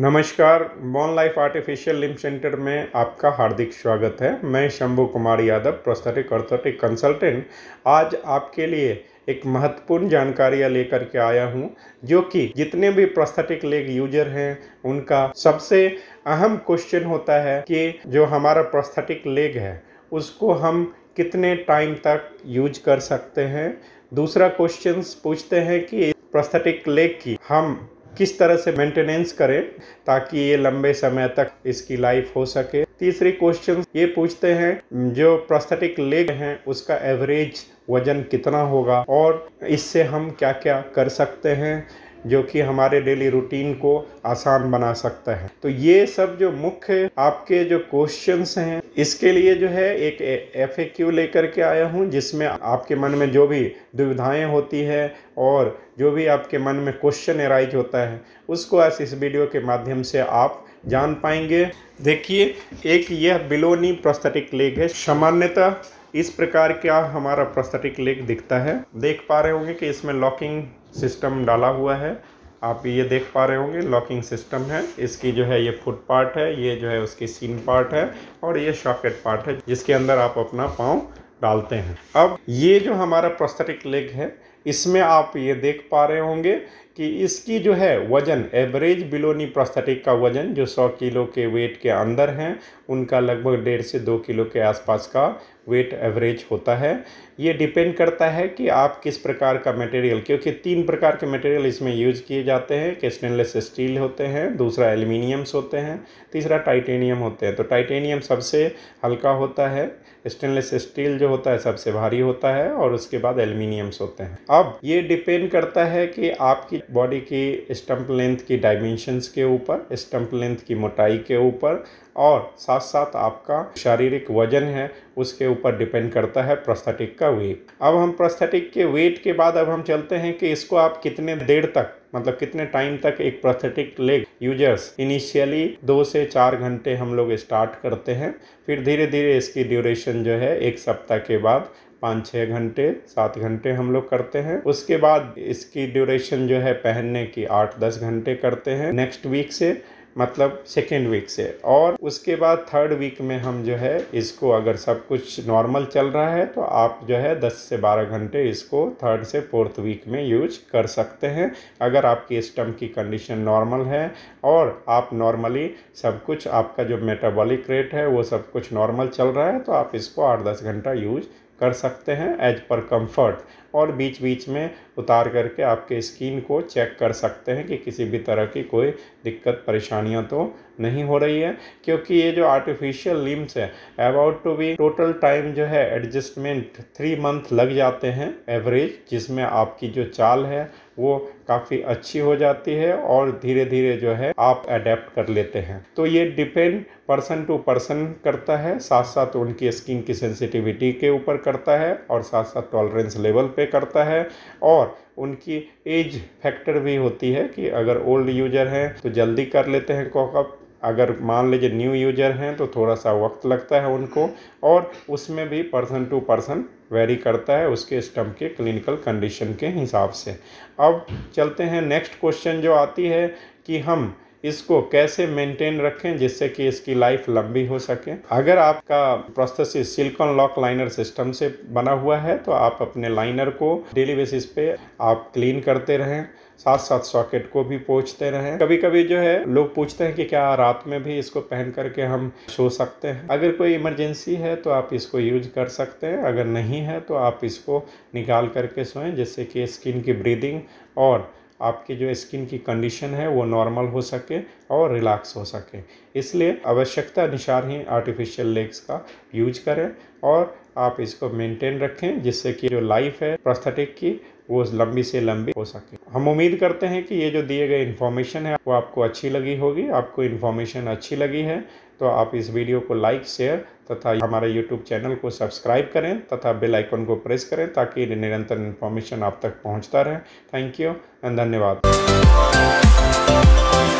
नमस्कार बॉन life artificial limb centre में आपका हार्दिक स्वागत है मैं Shambhu Kumar Yadav prosthetic orthotic consultant आज आपके लिए एक महत्वपूर्ण जानकारियाँ लेकर के आया हूं जो कि जितने भी प्रोस्थेटिक लेग यूजर हैं उनका सबसे अहम क्वेश्चन होता है कि जो हमारा प्रोस्थेटिक लेग है उसको हम कितने टाइम तक यूज कर सकते हैं दूसरा क्वेश्चन पूछते हैं कि प्रोस्थेटिक लेग की हम किस तरह से मेंटेनेंस करें ताकि ये लंबे समय तक इसकी लाइफ हो सके तीसरी क्वेश्चन ये पूछते हैं जो प्रोस्थेटिक लेग हैं उसका एवरेज वजन कितना होगा और इससे हम क्या क्या कर सकते हैं जो कि हमारे डेली रूटीन को आसान बना सकता है तो ये सब जो मुख्य आपके जो क्वेश्चंस हैं इसके लिए जो है एक एफ ए क्यू लेकर के आया हूँ जिसमें आपके मन में जो भी दुविधाएं होती है और जो भी आपके मन में क्वेश्चन एराइज होता है उसको आज इस वीडियो के माध्यम से आप जान पाएंगे देखिए एक यह बिलोनी प्रोस्थेटिक लेग है सामान्यतः इस प्रकार का हमारा प्रोस्थेटिक लेग दिखता है देख पा रहे होंगे कि इसमें लॉकिंग सिस्टम डाला हुआ है आप ये देख पा रहे होंगे लॉकिंग सिस्टम है इसकी जो है ये फुट पार्ट है ये जो है उसकी सीन पार्ट है और ये शॉकेट पार्ट है जिसके अंदर आप अपना पाँव डालते हैं अब ये जो हमारा प्रोस्थेटिक लेग है इसमें आप ये देख पा रहे होंगे कि इसकी जो है वज़न एवरेज बिलोनी प्रोस्थेटिक का वज़न जो 100 किलो के वेट के अंदर हैं उनका लगभग डेढ़ से दो किलो के आसपास का वेट एवरेज होता है ये डिपेंड करता है कि आप किस प्रकार का मटेरियल क्योंकि तीन प्रकार के मटेरियल इसमें यूज किए जाते हैं कि स्टेनलेस स्टील होते हैं दूसरा एल्यूमिनियम्स होते हैं तीसरा टाइटेनियम होते हैं तो टाइटेनियम सबसे हल्का होता है स्टेनलेस स्टील जो होता है सबसे भारी होता है और उसके बाद एल्यूमिनियम्स होते हैं अब ये डिपेंड करता है कि आपकी बॉडी की स्टम्प लेंथ की डायमेंशंस के ऊपर स्टम्प लेंथ की मोटाई के ऊपर और साथ साथ आपका शारीरिक वजन है उसके ऊपर डिपेंड करता है प्रोस्थेटिक का वेट अब हम प्रोस्थेटिक के वेट के बाद अब हम चलते हैं कि इसको आप कितने देर तक मतलब कितने टाइम तक एक प्रोस्थेटिक लेग यूजर्स इनिशियली दो से चार घंटे हम लोग स्टार्ट करते हैं फिर धीरे धीरे इसकी ड्यूरेशन जो है एक सप्ताह के बाद पाँच छः घंटे सात घंटे हम लोग करते हैं उसके बाद इसकी ड्यूरेशन जो है पहनने की आठ दस घंटे करते हैं नेक्स्ट वीक से मतलब सेकेंड वीक से और उसके बाद थर्ड वीक में हम जो है इसको अगर सब कुछ नॉर्मल चल रहा है तो आप जो है 10 से 12 घंटे इसको थर्ड से फोर्थ वीक में यूज कर सकते हैं अगर आपकी स्टम की कंडीशन नॉर्मल है और आप नॉर्मली सब कुछ आपका जो मेटाबॉलिक रेट है वो सब कुछ नॉर्मल चल रहा है तो आप इसको आठ दस घंटा यूज कर सकते हैं एज पर कंफर्ट और बीच बीच में उतार करके आपके स्किन को चेक कर सकते हैं कि किसी भी तरह की कोई दिक्कत परेशानियां तो नहीं हो रही है क्योंकि ये जो आर्टिफिशियल लिम्स है about to be total time जो है एडजस्टमेंट थ्री मंथ लग जाते हैं एवरेज जिसमें आपकी जो चाल है वो काफ़ी अच्छी हो जाती है और धीरे धीरे जो है आप अडेप्ट कर लेते हैं तो ये डिपेंड पर्सन टू पर्सन करता है साथ साथ उनकी स्किन की सेंसिटिविटी के ऊपर करता है और साथ साथ टॉलरेंस लेवल पे करता है और उनकी एज फैक्टर भी होती है कि अगर ओल्ड यूजर हैं तो जल्दी कर लेते हैं कॉकअप अगर मान लीजिए न्यू यूजर हैं तो थोड़ा सा वक्त लगता है उनको और उसमें भी पर्सन टू पर्सन वेरी करता है उसके स्टम के क्लिनिकल कंडीशन के हिसाब से अब चलते हैं नेक्स्ट क्वेश्चन जो आती है कि हम इसको कैसे मेंटेन रखें जिससे कि इसकी लाइफ लंबी हो सके अगर आपका prosthesis silicone lock liner system से बना हुआ है तो आप अपने लाइनर को डेली बेसिस पे आप क्लीन करते रहें साथ साथ सॉकेट को भी पोछते रहें कभी कभी जो है लोग पूछते हैं कि क्या रात में भी इसको पहन करके हम सो सकते हैं अगर कोई इमरजेंसी है तो आप इसको यूज कर सकते हैं अगर नहीं है तो आप इसको निकाल करके सोएं जिससे कि स्किन की ब्रीदिंग और आपकी जो स्किन की कंडीशन है वो नॉर्मल हो सके और रिलैक्स हो सकें इसलिए आवश्यकता अनुसार ही आर्टिफिशियल लेग्स का यूज करें और आप इसको मेंटेन रखें जिससे कि जो लाइफ है प्रोस्थेटिक की वो लंबी से लंबी हो सके हम उम्मीद करते हैं कि ये जो दिए गए इन्फॉर्मेशन है वो आपको अच्छी लगी होगी आपको इन्फॉर्मेशन अच्छी लगी है तो आप इस वीडियो को लाइक शेयर तथा हमारे यूट्यूब चैनल को सब्सक्राइब करें तथा बेल आइकन को प्रेस करें ताकि निरंतर इन्फॉर्मेशन आप तक पहुंचता रहे थैंक यू एंड धन्यवाद